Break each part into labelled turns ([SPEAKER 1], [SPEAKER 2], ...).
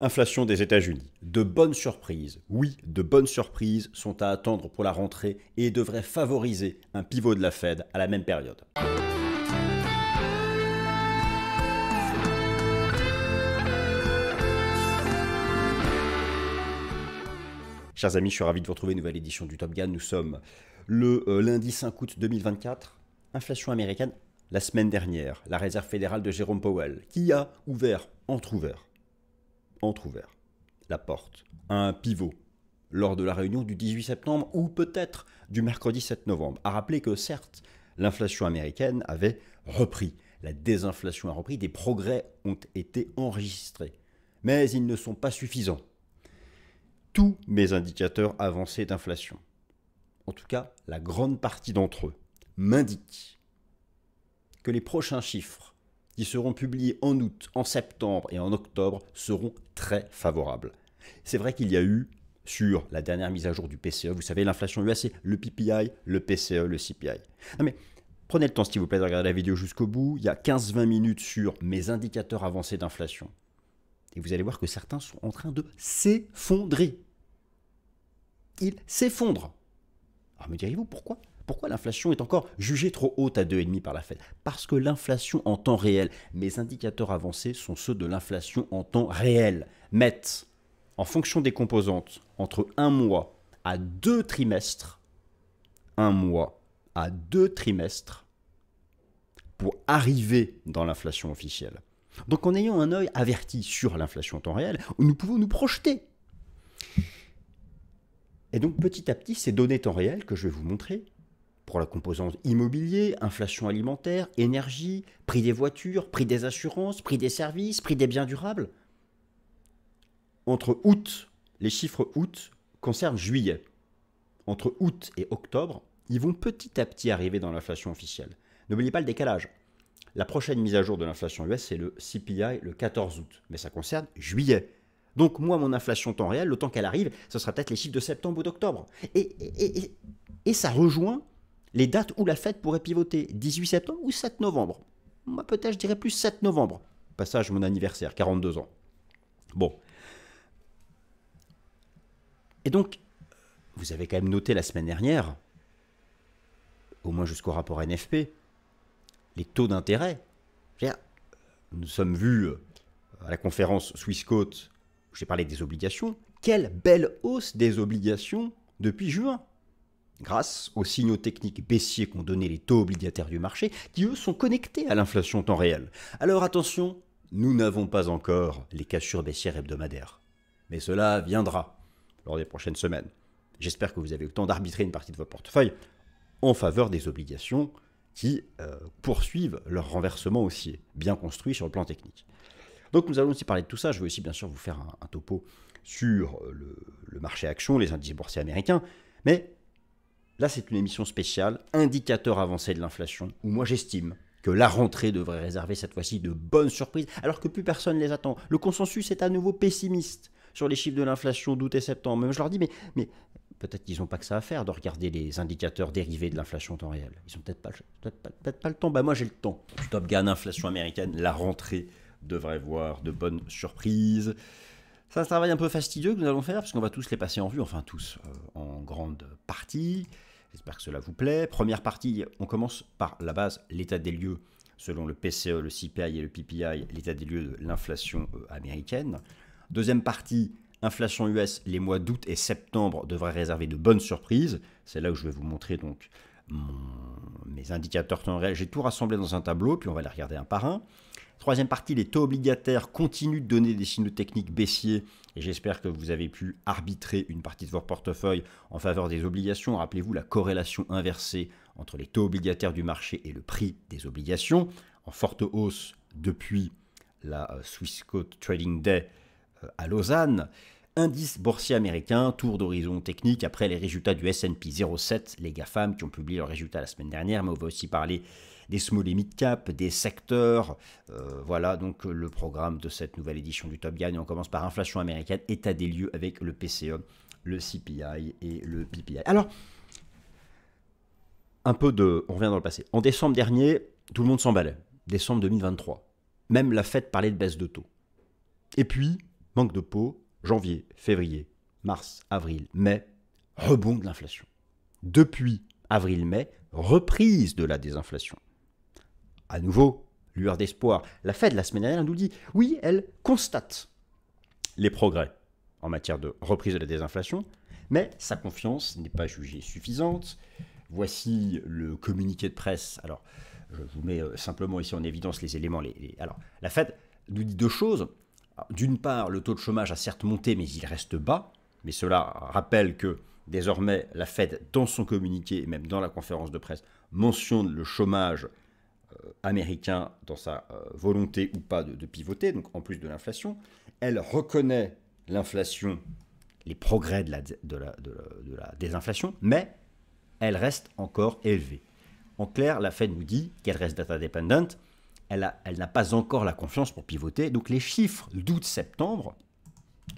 [SPEAKER 1] Inflation des États-Unis. De bonnes surprises, oui, de bonnes surprises sont à attendre pour la rentrée et devraient favoriser un pivot de la Fed à la même période. Chers amis, je suis ravi de vous retrouver, nouvelle édition du Top Gun. Nous sommes le euh, lundi 5 août 2024. Inflation américaine, la semaine dernière, la Réserve fédérale de Jérôme Powell, qui a ouvert, entre-ouvert, entr'ouvert. La porte à un pivot lors de la réunion du 18 septembre ou peut-être du mercredi 7 novembre. A rappeler que certes, l'inflation américaine avait repris, la désinflation a repris, des progrès ont été enregistrés, mais ils ne sont pas suffisants. Tous mes indicateurs avancés d'inflation, en tout cas la grande partie d'entre eux, m'indiquent que les prochains chiffres qui seront publiés en août, en septembre et en octobre seront très favorables. C'est vrai qu'il y a eu sur la dernière mise à jour du PCE, vous savez, l'inflation UAC, le PPI, le PCE, le CPI. mais prenez le temps, s'il vous plaît, de regarder la vidéo jusqu'au bout. Il y a 15-20 minutes sur mes indicateurs avancés d'inflation. Et vous allez voir que certains sont en train de s'effondrer. Ils s'effondrent. Alors ah, me direz-vous pourquoi pourquoi l'inflation est encore jugée trop haute à 2,5 par la Fed Parce que l'inflation en temps réel, mes indicateurs avancés sont ceux de l'inflation en temps réel, mettent en fonction des composantes entre un mois à deux trimestres, un mois à deux trimestres, pour arriver dans l'inflation officielle. Donc en ayant un œil averti sur l'inflation en temps réel, nous pouvons nous projeter. Et donc petit à petit, ces données temps réel que je vais vous montrer pour la composante immobilier, inflation alimentaire, énergie, prix des voitures, prix des assurances, prix des services, prix des biens durables. Entre août, les chiffres août concernent juillet. Entre août et octobre, ils vont petit à petit arriver dans l'inflation officielle. N'oubliez pas le décalage. La prochaine mise à jour de l'inflation US, c'est le CPI le 14 août, mais ça concerne juillet. Donc moi, mon inflation temps réel, le temps qu'elle arrive, ce sera peut-être les chiffres de septembre ou d'octobre. Et, et, et ça rejoint les dates où la fête pourrait pivoter, 18 septembre ou 7 novembre. Moi peut-être je dirais plus 7 novembre. Passage mon anniversaire, 42 ans. Bon. Et donc, vous avez quand même noté la semaine dernière, au moins jusqu'au rapport NFP, les taux d'intérêt. Nous sommes vus euh, à la conférence Swissquote, j'ai parlé des obligations. Quelle belle hausse des obligations depuis juin grâce aux signaux techniques baissiers qu'ont donné les taux obligataires du marché, qui eux sont connectés à l'inflation temps réel. Alors attention, nous n'avons pas encore les cassures baissières hebdomadaires. Mais cela viendra lors des prochaines semaines. J'espère que vous avez eu le temps d'arbitrer une partie de votre portefeuille en faveur des obligations qui euh, poursuivent leur renversement haussier, bien construit sur le plan technique. Donc nous allons aussi parler de tout ça. Je veux aussi bien sûr vous faire un, topo sur euh, le, le marché action, les indices boursiers américains. Mais Là, c'est une émission spéciale, indicateur avancé de l'inflation, où moi j'estime que la rentrée devrait réserver cette fois-ci de bonnes surprises, alors que plus personne ne les attend. Le consensus est à nouveau pessimiste sur les chiffres de l'inflation d'août et septembre. je leur dis, mais, mais peut-être qu'ils n'ont pas que ça à faire de regarder les indicateurs dérivés de l'inflation en temps réel. Ils n'ont peut-être pas, pas, le temps. Bah moi j'ai le temps. Top gain inflation américaine, la rentrée devrait voir de bonnes surprises. C'est un travail un peu fastidieux que nous allons faire, parce qu'on va tous les passer en vue, enfin tous, euh, en grande partie. J'espère que cela vous plaît. Première partie, on commence par la base, l'état des lieux selon le PCE, le CPI et le PPI, l'état des lieux de l'inflation euh, américaine. Deuxième partie, inflation US, les mois d'août et septembre devraient réserver de bonnes surprises. C'est là où je vais vous montrer donc mes indicateurs temps J'ai tout rassemblé dans un tableau, puis on va les regarder un par un. Troisième partie, les taux obligataires continuent de donner des signaux techniques baissiers j'espère que vous avez pu arbitrer une partie de votre portefeuille en faveur des obligations. Rappelez-vous la corrélation inversée entre les taux obligataires du marché et le prix des obligations, en forte hausse depuis la euh, Swiss Trading Day euh, à Lausanne. Indice boursier américain, tour d'horizon technique après les résultats du SP 07, les GAFAM qui ont publié leurs résultats la semaine dernière, mais on va aussi parler des small et mid cap, des secteurs. Euh, voilà donc euh, le programme de cette nouvelle édition du Top Gun. Et on commence par inflation américaine, état des lieux avec le PCE, le CPI et le PPI. Alors, un peu de. On revient dans le passé. En décembre dernier, tout le monde s'emballait. Décembre 2023. Même la fête parlait de baisse de taux. Et puis, manque de peau, janvier, février, mars, avril, mai, rebond de l'inflation. Depuis avril-mai, reprise de la désinflation à nouveau, lueur d'espoir. La Fed, la semaine dernière, nous dit, oui, elle constate les progrès en matière de reprise de la désinflation, mais sa confiance n'est pas jugée suffisante. Voici le communiqué de presse. Alors, je vous mets euh, simplement ici en évidence les éléments. Alors, la Fed nous dit deux choses. D'une part, le taux de chômage a certes monté, mais il reste bas. Mais cela rappelle que désormais, la Fed, dans son communiqué et même dans la conférence de presse, mentionne le chômage euh, américain dans sa euh, volonté ou pas de, pivoter, donc en plus de l'inflation. Elle reconnaît l'inflation, les progrès de la, de, désinflation, mais elle reste encore élevée. En clair, la Fed nous dit qu'elle reste data elle, elle n'a pas encore la confiance pour pivoter, donc les chiffres d'août-septembre,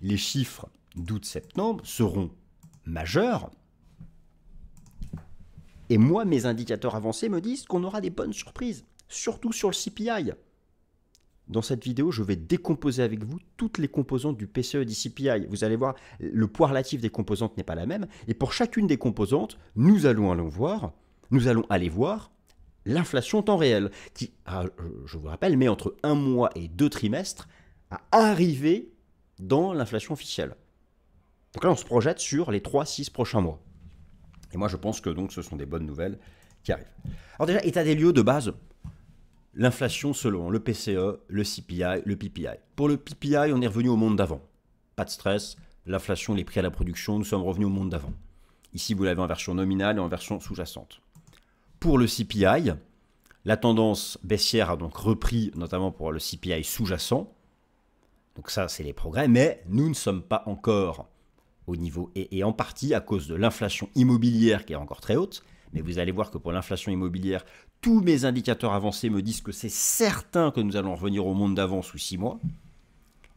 [SPEAKER 1] les chiffres d'août-septembre seront majeurs et moi, mes indicateurs avancés me disent qu'on aura des bonnes surprises, surtout sur le CPI. Dans cette vidéo, je vais décomposer avec vous toutes les composantes du PCE et du CPI. Vous allez voir, le poids relatif des composantes n'est pas la même. Et pour chacune des composantes, nous allons aller voir, nous allons aller voir l'inflation temps réel, qui, ah, euh, je vous rappelle, met entre un mois et deux trimestres à arriver dans l'inflation officielle. Donc là, on se projette sur les 3-6 prochains mois. Et moi, je pense que donc ce sont des bonnes nouvelles qui arrivent. Alors déjà, état des lieux de base, l'inflation selon le PCE, le CPI, le PPI. Pour le PPI, on est revenu au monde d'avant. Pas de stress, l'inflation, les prix à la production, nous sommes revenus au monde d'avant. Ici, vous l'avez en version nominale et en version sous-jacente. Pour le CPI, la tendance baissière a donc repris, notamment pour le CPI sous-jacent. Donc ça, c'est les progrès, mais nous ne sommes pas encore au niveau, et, en partie à cause de l'inflation immobilière qui est encore très haute, mais vous allez voir que pour l'inflation immobilière, tous mes indicateurs avancés me disent que c'est certain que nous allons revenir au monde d'avant sous six mois.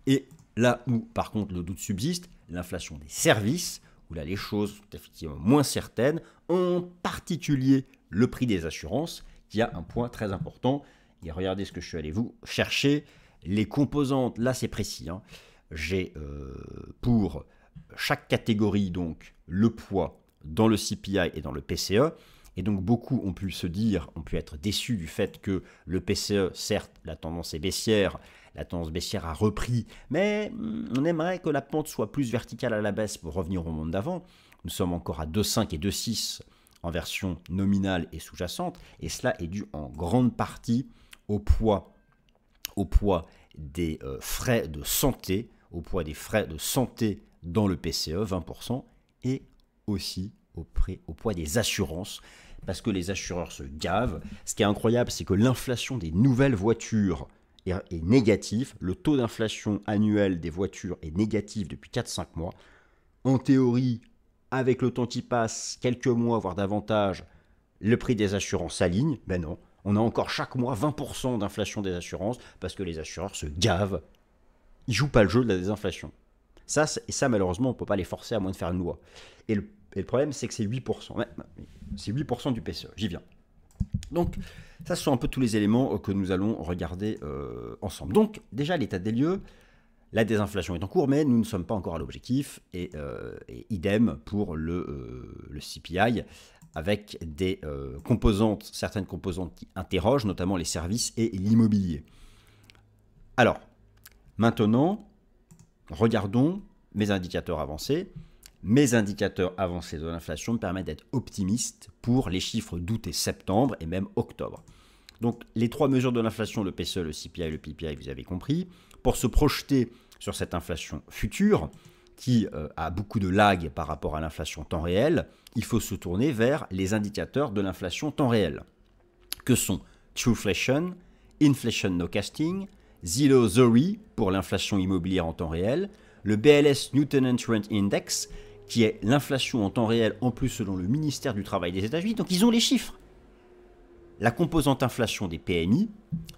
[SPEAKER 1] Et là où, par contre, le doute subsiste, l'inflation des services, où là les choses sont effectivement moins certaines, en particulier le prix des assurances, qui a un point très important. Et regardez ce que je suis allé vous chercher. Les composantes, là c'est précis. Hein. J'ai euh, pour chaque catégorie, donc le poids dans le CPI et dans le PCE. Et donc beaucoup ont pu se dire, ont pu être déçus du fait que le PCE, certes, la tendance est baissière, la tendance baissière a repris, mais hmm, on aimerait que la pente soit plus verticale à la baisse pour revenir au monde d'avant. Nous sommes encore à 2,5 et 2,6 en version nominale et sous-jacente, et cela est dû en grande partie au poids, au poids des euh, frais de santé, au poids des frais de santé dans le PCE, e, 20%, et aussi au, poids des assurances, parce que les assureurs se gavent. Ce qui est incroyable, c'est que l'inflation des nouvelles voitures est, négative. Le taux d'inflation annuel des voitures est négatif depuis 4-5 mois. En théorie, avec le temps qui passe, quelques mois, voire davantage, le prix des assurances s'aligne. Ben non, on a encore chaque mois 20% d'inflation des assurances parce que les assureurs se gavent. Ils jouent pas le jeu de la désinflation. Ça, et ça, malheureusement, on ne peut pas les forcer à moins de faire une loi. Et le, problème, c'est que c'est 8%. c'est 8% du PSE. j'y viens. Donc, ça, ce sont un peu tous les éléments euh, que nous allons regarder euh, ensemble. Donc, déjà, l'état des lieux, la désinflation est en cours, mais nous ne sommes pas encore à l'objectif, et, euh, idem pour le, le CPI, avec des composantes, certaines composantes qui interrogent, notamment les services et l'immobilier. Alors, maintenant, Regardons mes indicateurs avancés. Mes indicateurs avancés de l'inflation me permettent d'être optimiste pour les chiffres d'août et septembre et même octobre. Donc les trois mesures de l'inflation, le PCE, le CPI et le PPI, vous avez compris, pour se projeter sur cette inflation future, qui euh, a beaucoup de lag par rapport à l'inflation temps réel, il faut se tourner vers les indicateurs de l'inflation temps réel, que sont Trueflation, Inflation No Casting, Zillow Zori pour l'inflation immobilière en temps réel, le BLS New Tenant Rent Index, qui est l'inflation en temps réel en plus selon le ministère du Travail des États-Unis. Donc ils ont les chiffres. La composante inflation des PMI,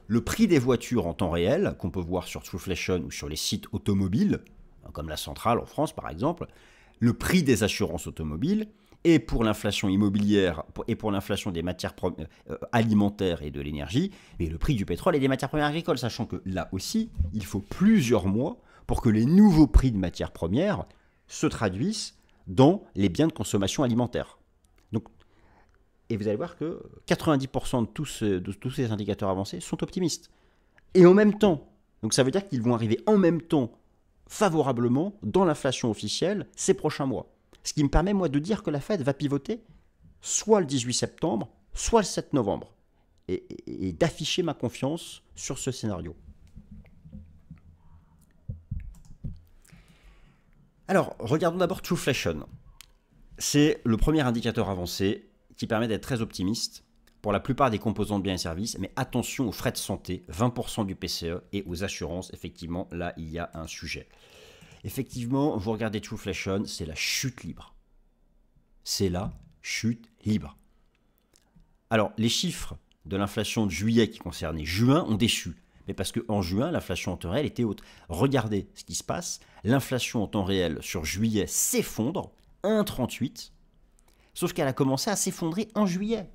[SPEAKER 1] le prix des voitures en temps réel, qu'on peut voir sur Trueflation ou sur les sites automobiles, comme la centrale en France par exemple, le prix des assurances automobiles, et pour l'inflation immobilière et pour l'inflation des matières euh, euh, alimentaires et de l'énergie, et le prix du pétrole et des matières premières agricoles, sachant que là aussi, il faut plusieurs mois pour que les nouveaux prix de matières premières se traduisent dans les biens de consommation alimentaire. Donc, et vous allez voir que 90% de tous, de tous ces indicateurs avancés sont optimistes. Et en même temps, donc ça veut dire qu'ils vont arriver en même temps favorablement dans l'inflation officielle ces prochains mois. Ce qui me permet, moi, de dire que la Fed va pivoter soit le 18 septembre, soit le 7 novembre, et, d'afficher ma confiance sur ce scénario. Alors, regardons d'abord Trueflation. C'est le premier indicateur avancé qui permet d'être très optimiste pour la plupart des composants de biens et services, mais attention aux frais de santé, 20% du PCE et aux assurances. Effectivement, là, il y a un sujet. Effectivement, vous regardez True c'est la chute libre. C'est la chute libre. Alors, les chiffres de l'inflation de juillet qui concernait juin ont déchu. Mais parce qu'en juin, l'inflation en temps réel était haute. Regardez ce qui se passe. L'inflation en temps réel sur juillet s'effondre, 1,38. Sauf qu'elle a commencé à s'effondrer en juillet.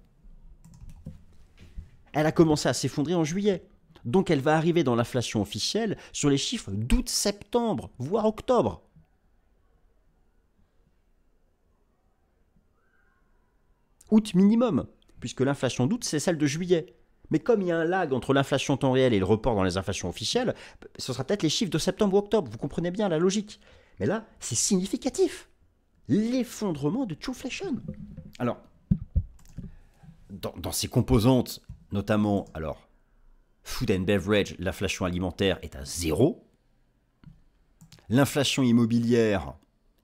[SPEAKER 1] Elle a commencé à s'effondrer en juillet. Donc elle va arriver dans l'inflation officielle sur les chiffres d'août-septembre, voire octobre. Août minimum, puisque l'inflation d'août, c'est celle de juillet. Mais comme il y a un lag entre l'inflation temps réel et le report dans les inflations officielles, ce sera peut-être les chiffres de septembre ou octobre. Vous comprenez bien la logique. Mais là, c'est significatif. L'effondrement de Flation. Alors, dans, dans, ses composantes, notamment, alors, Food and beverage, l'inflation alimentaire est à 0 L'inflation immobilière,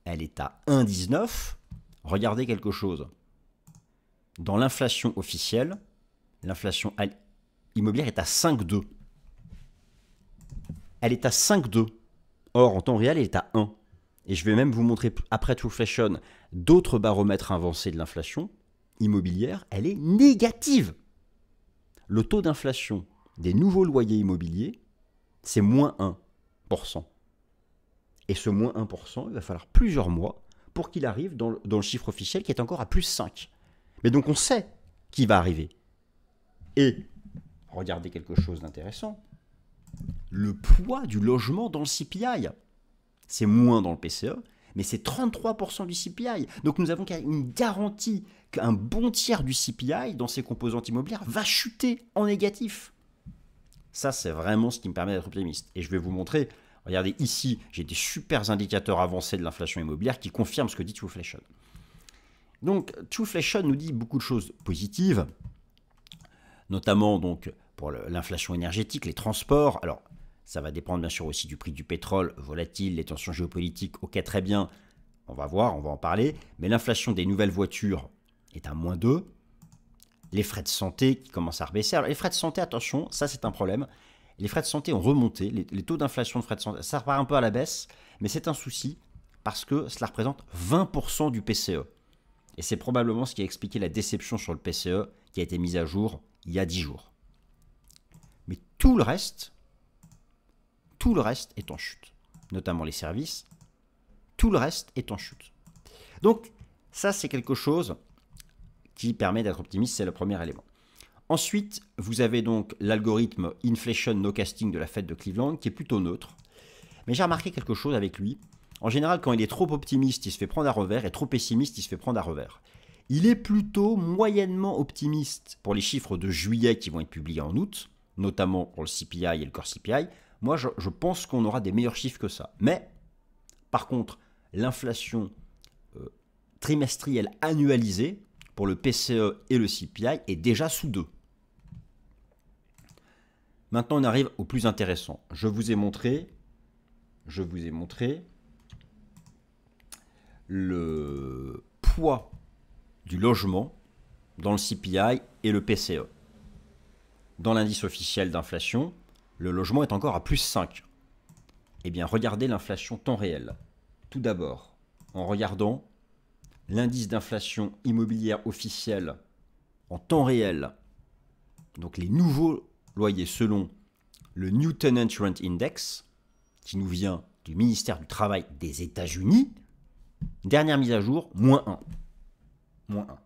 [SPEAKER 1] elle est à 1,19. Regardez quelque chose. Dans l'inflation officielle, l'inflation immobilière est à 5,2. Elle est à 5,2. Or, en temps réel, elle est à 1. Et je vais même vous montrer après Fashion, d'autres baromètres avancés de l'inflation immobilière. Elle est négative. Le taux d'inflation des nouveaux loyers immobiliers, c'est moins 1%. Et ce moins 1%, il va falloir plusieurs mois pour qu'il arrive dans le, chiffre officiel qui est encore à plus 5. Mais donc on sait qui va arriver. Et, regardez quelque chose d'intéressant, le poids du logement dans le CPI, c'est moins dans le PCE, mais c'est 33% du CPI. Donc nous avons une garantie qu'un bon tiers du CPI dans ses composantes immobilières va chuter en négatif. Ça, c'est vraiment ce qui me permet d'être optimiste. Et je vais vous montrer, regardez ici, j'ai des super indicateurs avancés de l'inflation immobilière qui confirment ce que dit Flation. Donc, Flation nous dit beaucoup de choses positives, notamment donc pour l'inflation énergétique, les transports. Alors, ça va dépendre bien sûr aussi du prix du pétrole volatile, les tensions géopolitiques. Ok, très bien, on va voir, on va en parler. Mais l'inflation des nouvelles voitures est à moins 2 les frais de santé qui commencent à rebaisser. Alors les frais de santé, attention, ça c'est un problème. Les frais de santé ont remonté, les, les taux d'inflation de frais de santé, ça repart un peu à la baisse, mais c'est un souci parce que cela représente 20% du PCE. Et c'est probablement ce qui a expliqué la déception sur le PCE qui a été mise à jour il y a 10 jours. Mais tout le reste, tout le reste est en chute, notamment les services, tout le reste est en chute. Donc ça c'est quelque chose qui permet d'être optimiste, c'est le premier élément. Ensuite, vous avez donc l'algorithme inflation no casting de la fête de Cleveland qui est plutôt neutre. Mais j'ai remarqué quelque chose avec lui. En général, quand il est trop optimiste, il se fait prendre à revers et trop pessimiste, il se fait prendre à revers. Il est plutôt moyennement optimiste pour les chiffres de juillet qui vont être publiés en août, notamment pour le CPI et le core CPI. Moi, je, pense qu'on aura des meilleurs chiffres que ça. Mais, par contre, l'inflation euh, trimestrielle annualisée, pour le PCE et le CPI est déjà sous 2. Maintenant, on arrive au plus intéressant. Je vous ai montré, je vous ai montré le poids du logement dans le CPI et le PCE. Dans l'indice officiel d'inflation, le logement est encore à plus 5. Eh bien, regardez l'inflation temps réel. Tout d'abord, en regardant l'indice d'inflation immobilière officiel en temps réel, donc les nouveaux loyers selon le New Tenant Rent Index, qui nous vient du ministère du Travail des États-Unis, dernière mise à jour, moins 1. Moins 1. Bah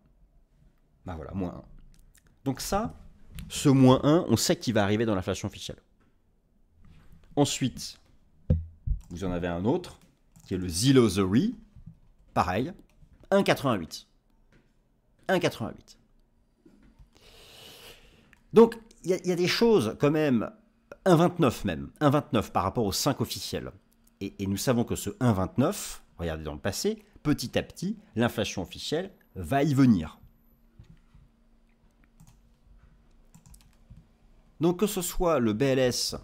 [SPEAKER 1] ben voilà, moins 1. Donc ça, ce moins 1, on sait qu'il va arriver dans l'inflation officielle. Ensuite, vous en avez un autre, qui est le Zillowsary. Pareil, 1,88. 1,88. Donc, il y, a des choses quand même, 1,29 même, 1,29 par rapport aux 5 officiels. Et, nous savons que ce 1,29, regardez dans le passé, petit à petit, l'inflation officielle va y venir. Donc que ce soit le BLS,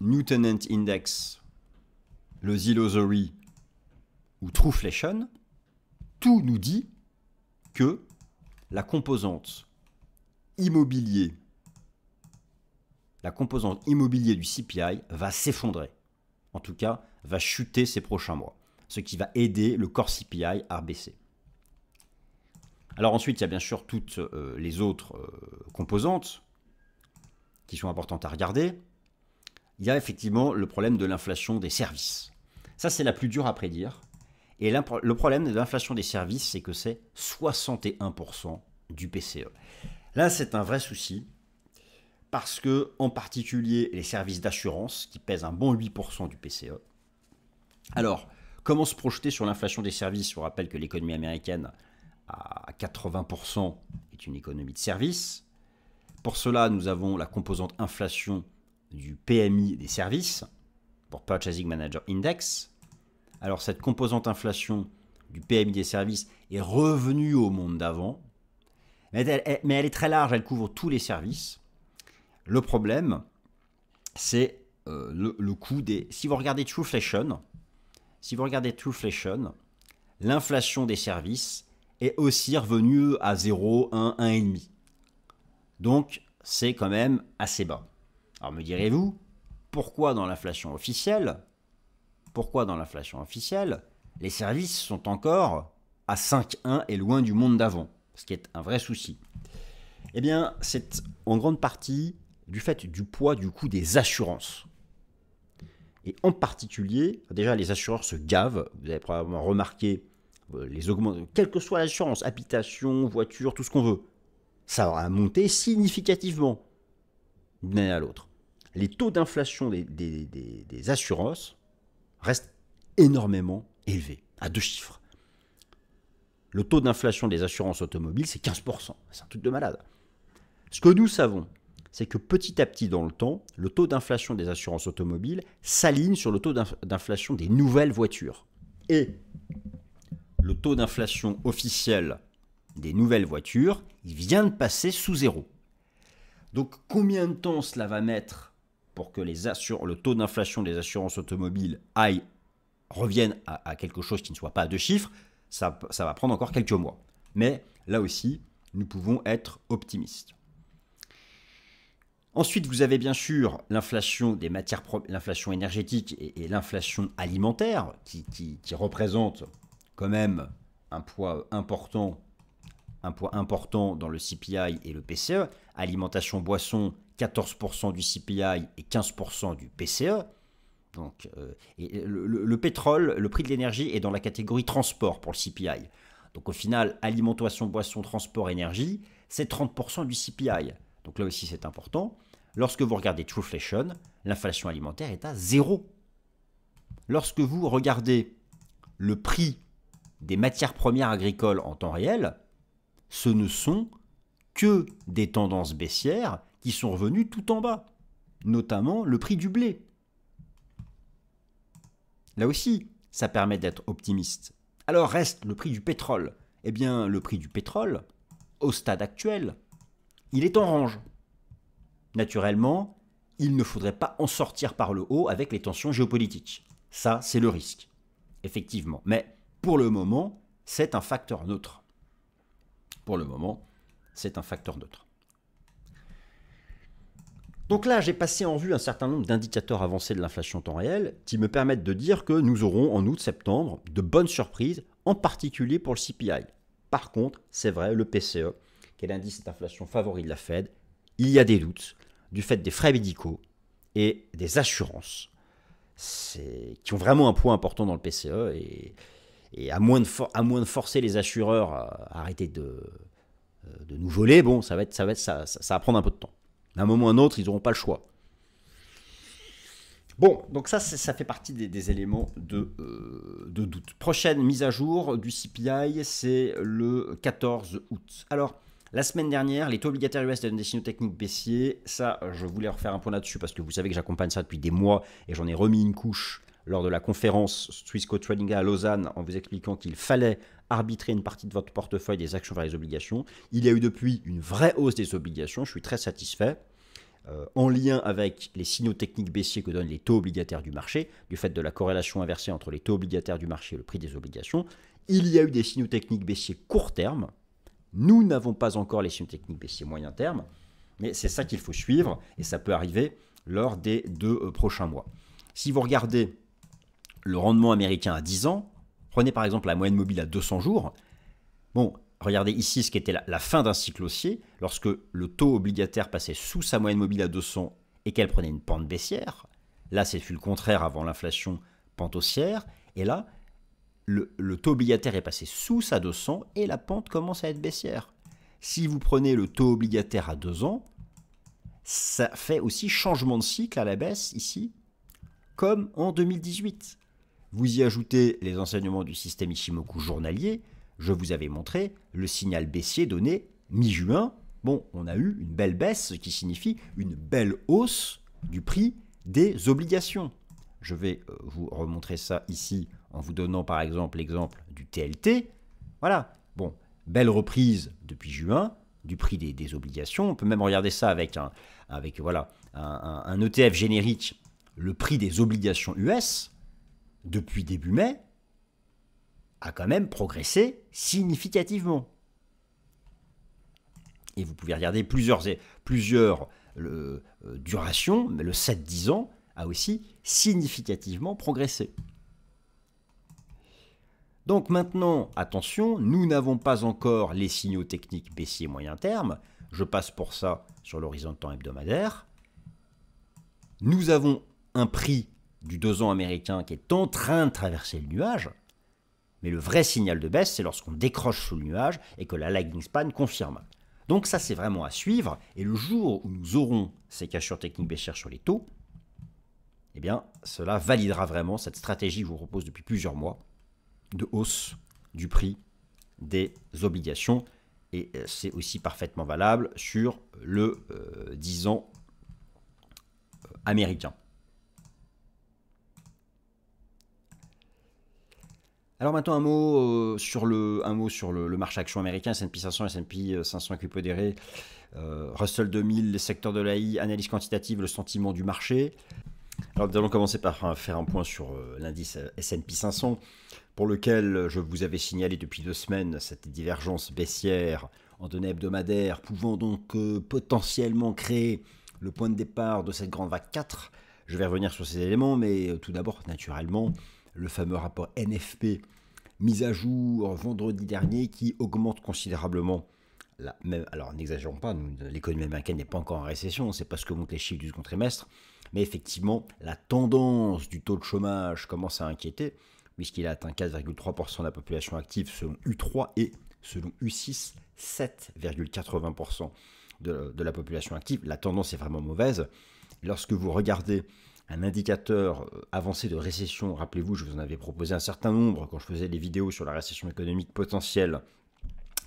[SPEAKER 1] New Tenant Index, le Zillow ou Trueflation, tout nous dit que la composante immobilier, la composante immobilier du CPI va s'effondrer. En tout cas, va chuter ces prochains mois, ce qui va aider le corps CPI à baisser. Alors ensuite, il y a bien sûr toutes euh, les autres euh, composantes qui sont importantes à regarder. Il y a effectivement le problème de l'inflation des services. Ça, c'est la plus dure à prédire et le problème de l'inflation des services, c'est que c'est 61% du PCE. Là, c'est un vrai souci, parce que, en particulier, les services d'assurance, qui pèsent un bon 8% du PCE. Alors, comment se projeter sur l'inflation des services Je vous rappelle que l'économie américaine, à 80%, est une économie de services. Pour cela, nous avons la composante inflation du PMI des services, pour Purchasing Manager Index, alors cette composante inflation du PMI des services est revenue au monde d'avant, mais elle, est très large, elle couvre tous les services. Le problème, c'est euh, le, coût des... Si vous regardez Trueflation, si vous regardez l'inflation des services est aussi revenue à 0, 1, 1,5. Donc c'est quand même assez bas. Alors me direz-vous, pourquoi dans l'inflation officielle, pourquoi dans l'inflation officielle, les services sont encore à 5,1 et loin du monde d'avant, ce qui est un vrai souci. Eh bien, c'est en grande partie du fait du poids du coût des assurances. Et en particulier, déjà les assureurs se gavent, vous avez probablement remarqué, euh, les augmentes. quelle que soit l'assurance, habitation, voiture, tout ce qu'on veut, ça aura monté significativement d'une année à l'autre. Les taux d'inflation des assurances reste énormément élevé, à deux chiffres. Le taux d'inflation des assurances automobiles, c'est 15%. C'est un truc de malade. Ce que nous savons, c'est que petit à petit dans le temps, le taux d'inflation des assurances automobiles s'aligne sur le taux d'inflation des nouvelles voitures. Et le taux d'inflation officiel des nouvelles voitures il vient de passer sous zéro. Donc combien de temps cela va mettre pour que le taux d'inflation des assurances automobiles aille, revienne à, quelque chose qui ne soit pas à deux chiffres, ça, va prendre encore quelques mois. Mais là aussi, nous pouvons être optimistes. Ensuite, vous avez bien sûr l'inflation des matières, l'inflation énergétique et, l'inflation alimentaire, qui, qui, représente quand même un poids important, un poids important dans le CPI et le PCE. Alimentation, boissons. 14% du CPI et 15% du PCE. Donc, euh, le, le, pétrole, le prix de l'énergie est dans la catégorie transport pour le CPI. Donc au final, alimentation, boisson, transport, énergie, c'est 30% du CPI. Donc là aussi, c'est important. Lorsque vous regardez Trueflation, l'inflation alimentaire est à zéro. Lorsque vous regardez le prix des matières premières agricoles en temps réel, ce ne sont que des tendances baissières qui sont revenues tout en bas, notamment le prix du blé. Là aussi, ça permet d'être optimiste. Alors reste le prix du pétrole. Eh bien, le prix du pétrole, au stade actuel, il est en range. Naturellement, il ne faudrait pas en sortir par le haut avec les tensions géopolitiques. Ça, c'est le risque, effectivement. Mais pour le moment, c'est un facteur neutre. Pour le moment, c'est un facteur neutre. Donc là, j'ai passé en vue un certain nombre d'indicateurs avancés de l'inflation temps réel qui me permettent de dire que nous aurons en août-septembre de bonnes surprises, en particulier pour le CPI. Par contre, c'est vrai, le PCE, qui est l'indice d'inflation favori de la Fed, il y a des doutes du fait des frais médicaux et des assurances, qui ont vraiment un poids important dans le PCE. Et, à, moins de forcer les assureurs à arrêter de, euh, de nous voler, bon, ça va, ça, va ça, ça, prendre un peu de temps. D'un moment à un autre, ils n'auront pas le choix. Bon, donc ça, ça fait partie des, éléments de, euh, de, doute. Prochaine mise à jour du CPI, c'est le 14 août. Alors, la semaine dernière, les taux obligataires US donnent des signaux techniques baissiers. Ça, je voulais refaire un point là-dessus parce que vous savez que j'accompagne ça depuis des mois et j'en ai remis une couche lors de la conférence Swissco Trading à Lausanne en vous expliquant qu'il fallait arbitrer une partie de votre portefeuille des actions vers les obligations. Il y a eu depuis une vraie hausse des obligations, je suis très satisfait. Euh, en lien avec les signaux techniques baissiers que donnent les taux obligataires du marché, du fait de la corrélation inversée entre les taux obligataires du marché et le prix des obligations, il y a eu des signaux techniques baissiers court terme. Nous n'avons pas encore les signaux techniques baissiers moyen terme, mais c'est ça qu'il faut suivre et ça peut arriver lors des deux euh, prochains mois. Si vous regardez le rendement américain à 10 ans, Prenez par exemple la moyenne mobile à 200 jours. Bon, regardez ici ce qui était la, fin d'un cycle haussier, lorsque le taux obligataire passait sous sa moyenne mobile à 200 et qu'elle prenait une pente baissière. Là, c'est le contraire avant l'inflation, pente haussière. Et là, le, le, taux obligataire est passé sous sa 200 et la pente commence à être baissière. Si vous prenez le taux obligataire à 2 ans, ça fait aussi changement de cycle à la baisse ici, comme en 2018. Vous y ajoutez les enseignements du système Ishimoku journalier. Je vous avais montré le signal baissier donné mi-juin. Bon, on a eu une belle baisse, ce qui signifie une belle hausse du prix des obligations. Je vais euh, vous remontrer ça ici en vous donnant par exemple l'exemple du TLT. Voilà, bon, belle reprise depuis juin du prix des, obligations. On peut même regarder ça avec un, avec, voilà, un, un ETF générique, le prix des obligations US depuis début mai, a quand même progressé significativement. Et vous pouvez regarder plusieurs, plusieurs euh, durations, mais le 7-10 ans a aussi significativement progressé. Donc maintenant, attention, nous n'avons pas encore les signaux techniques baissiers moyen terme. Je passe pour ça sur l'horizon de temps hebdomadaire. Nous avons un prix du ans américain qui est en train de traverser le nuage, mais le vrai signal de baisse, c'est lorsqu'on décroche sous le nuage et que la lagging span confirme. Donc ça, c'est vraiment à suivre, et le jour où nous aurons ces cassures techniques baissières sur les taux, eh bien, cela validera vraiment cette stratégie que je vous propose depuis plusieurs mois de hausse du prix des obligations. Et euh, c'est aussi parfaitement valable sur le euh, disant 10 ans euh, américain. Alors maintenant un mot euh, sur le, un mot sur le, marché action américain, S&P 500, S&P 500 et euh, Russell 2000, les secteurs de l'AI, analyse quantitative, le sentiment du marché. Alors nous allons commencer par euh, faire un point sur euh, l'indice S&P 500, pour lequel je vous avais signalé depuis deux semaines cette divergence baissière en données hebdomadaires, pouvant donc potentiellement créer le point de départ de cette grande vague 4. Je vais revenir sur ces éléments, mais tout d'abord, naturellement, le fameux rapport NFP mis à jour vendredi dernier qui augmente considérablement la même, alors n'exagérons pas, l'économie américaine n'est pas encore en récession, c'est parce que montrent les chiffres du second trimestre, mais effectivement, la tendance du taux de chômage commence à inquiéter, puisqu'il a atteint 4,3% de la population active selon U3 et selon U6, 7,80% de, de la population active. La tendance est vraiment mauvaise. Lorsque vous regardez un indicateur euh, avancé de récession. Rappelez-vous, je vous en avais proposé un certain nombre quand je faisais des vidéos sur la récession économique potentielle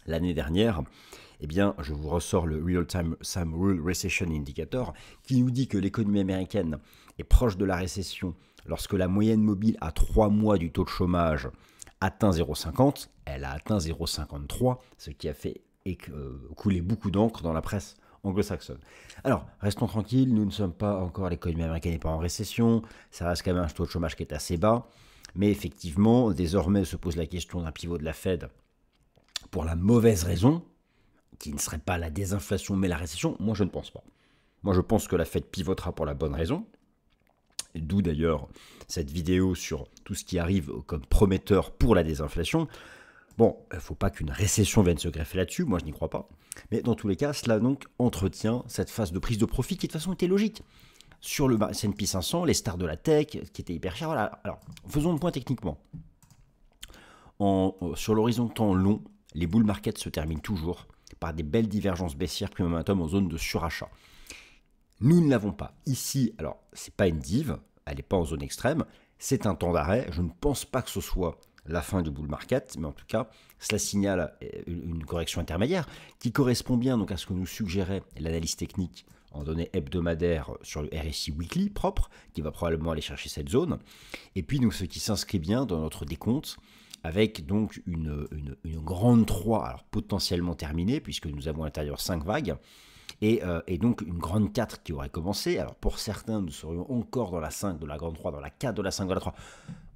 [SPEAKER 1] l'année dernière. Eh bien, je vous ressors le Real Time Sam Rule Recession Indicator qui nous dit que l'économie américaine est proche de la récession lorsque la moyenne mobile à trois mois du taux de chômage atteint 0,50. Elle a atteint 0,53, ce qui a fait euh, couler beaucoup d'encre dans la presse anglo-saxonne. Alors, restons tranquilles, nous ne sommes pas encore, l'économie américaine n'est pas en récession, ça reste quand même un taux de chômage qui est assez bas, mais effectivement, désormais se pose la question d'un pivot de la Fed pour la mauvaise raison, qui ne serait pas la désinflation mais la récession, moi je ne pense pas. Moi je pense que la Fed pivotera pour la bonne raison, D'où d'ailleurs cette vidéo sur tout ce qui arrive comme prometteur pour la désinflation. Bon, il euh, ne faut pas qu'une récession vienne se greffer là-dessus, moi je n'y crois pas. Mais dans tous les cas, cela donc entretient cette phase de prise de profit qui de toute façon était logique. Sur le S&P 500, les stars de la tech, euh, qui étaient hyper chères, voilà. Alors, faisons le point techniquement. En, euh, sur l'horizon de temps long, les bull markets se terminent toujours par des belles divergences baissières puis momentum en zone de surachat. Nous ne l'avons pas. Ici, alors, c'est pas une dive, elle n'est pas en zone extrême, c'est un temps d'arrêt. Je ne pense pas que ce soit la fin du bull market, mais en tout cas, cela signale euh, une correction intermédiaire qui correspond bien donc à ce que nous suggérait l'analyse technique en données hebdomadaires sur le RSI weekly propre, qui va probablement aller chercher cette zone. Et puis donc ce qui s'inscrit bien dans notre décompte avec donc une, grande 3, alors potentiellement terminée, puisque nous avons à l'intérieur 5 vagues, euh, et, donc une grande 4 qui aurait commencé. Alors pour certains, nous serions encore dans la 5, de la grande 3, dans la 4, de la 5, de la 3.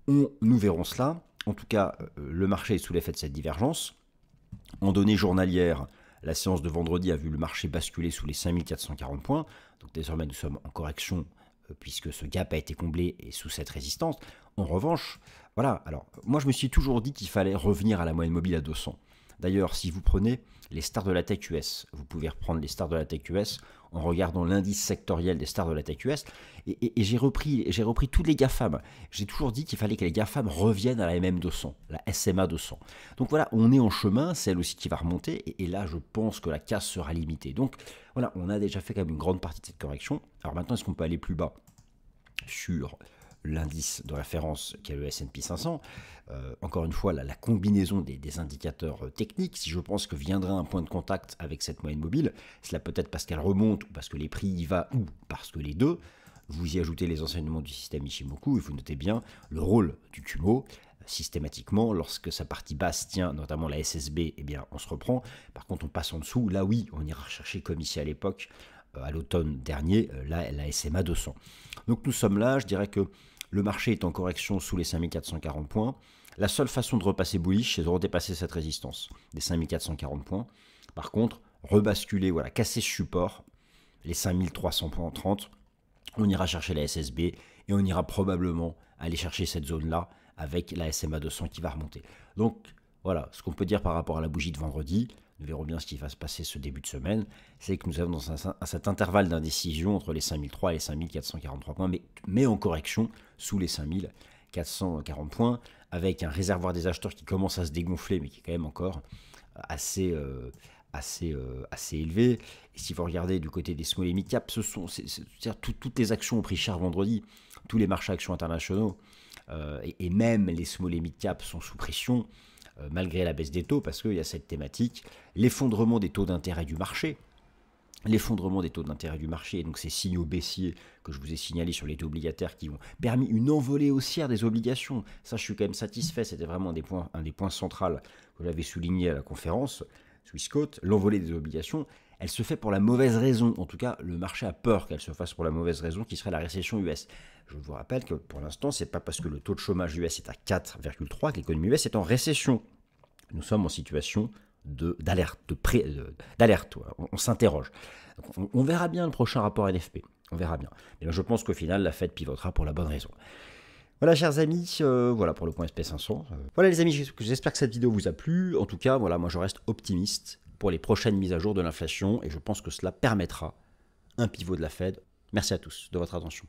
[SPEAKER 1] On, nous verrons cela en tout cas, euh, le marché est sous l'effet de cette divergence. En données journalières, la séance de vendredi a vu le marché basculer sous les 5440 points. Donc désormais, nous sommes en correction euh, puisque ce gap a été comblé et sous cette résistance. En revanche, voilà, alors moi je me suis toujours dit qu'il fallait revenir à la moyenne mobile à 200. D'ailleurs, si vous prenez les stars de la tech US, vous pouvez reprendre les stars de la tech US, en regardant l'indice sectoriel des stars de la tech US, et, j'ai repris, repris toutes les GAFAM. J'ai toujours dit qu'il fallait que les GAFAM reviennent à la MM200, la SMA200. Donc voilà, on est en chemin, celle aussi qui va remonter, et, là je pense que la casse sera limitée. Donc voilà, on a déjà fait quand même une grande partie de cette correction. Alors maintenant, est-ce qu'on peut aller plus bas sur l'indice de référence qui est le S&P 500. Euh, encore une fois, la combinaison des, indicateurs euh, techniques, si je pense que viendrait un point de contact avec cette moyenne mobile, cela peut-être parce qu'elle remonte, ou parce que les prix y va, ou parce que les deux, vous y ajoutez les enseignements du système Ishimoku, et vous notez bien le rôle du TUMO systématiquement. Lorsque sa partie basse tient, notamment la SSB, et eh bien, on se reprend. Par contre, on passe en dessous. Là, oui, on ira chercher comme ici à l'époque, euh, à l'automne dernier, là, la SMA 200. Donc nous sommes là, je dirais que le marché est en correction sous les 5440 points. La seule façon de repasser bullish, c'est de redépasser cette résistance des 5440 points. Par contre, rebasculer, voilà, casser ce support, les 5330, on ira chercher la SSB et on ira probablement aller chercher cette zone-là avec la SMA 200 qui va remonter. Donc voilà, ce qu'on peut dire par rapport à la bougie de vendredi, nous verrons bien ce qui va se passer ce début de semaine, c'est que nous avons dans cet intervalle d'indécision entre les 5003 et les 5443 points, mais, en correction sous les 5440 points, avec un réservoir des acheteurs qui commence à se dégonfler, mais qui est quand même encore assez, euh, euh, élevé. Et si vous regardez du côté des small et mid cap, ce sont, toutes les actions ont pris cher vendredi, tous les marchés actions internationaux, euh, et, et, même les small et mid cap sont sous pression. Euh, malgré la baisse des taux, parce qu'il y a cette thématique, l'effondrement des taux d'intérêt du marché, l'effondrement des taux d'intérêt du marché, et donc ces signaux baissiers que je vous ai signalés sur les taux obligataires qui ont permis une envolée haussière des obligations. Ça, je suis quand même satisfait, c'était vraiment un des points, points centraux que j'avais souligné à la conférence Swissquote, l'envolée des obligations, elle se fait pour la mauvaise raison. En tout cas, le marché a peur qu'elle se fasse pour la mauvaise raison, qui serait la récession US. Je vous rappelle que pour l'instant, c'est pas parce que le taux de chômage US est à 4,3 que l'économie US est en récession. Nous sommes en situation d'alerte, d'alerte. On, s'interroge. On, verra bien le prochain rapport NFP. On verra bien. Mais je pense qu'au final, la fête pivotera pour la bonne raison. Voilà, chers amis, euh, voilà pour le point SP500. Euh, voilà, les amis, j'espère que cette vidéo vous a plu. En tout cas, voilà, moi je reste optimiste pour les prochaines mises à jour de l'inflation et je pense que cela permettra un pivot de la Fed. Merci à tous de votre attention.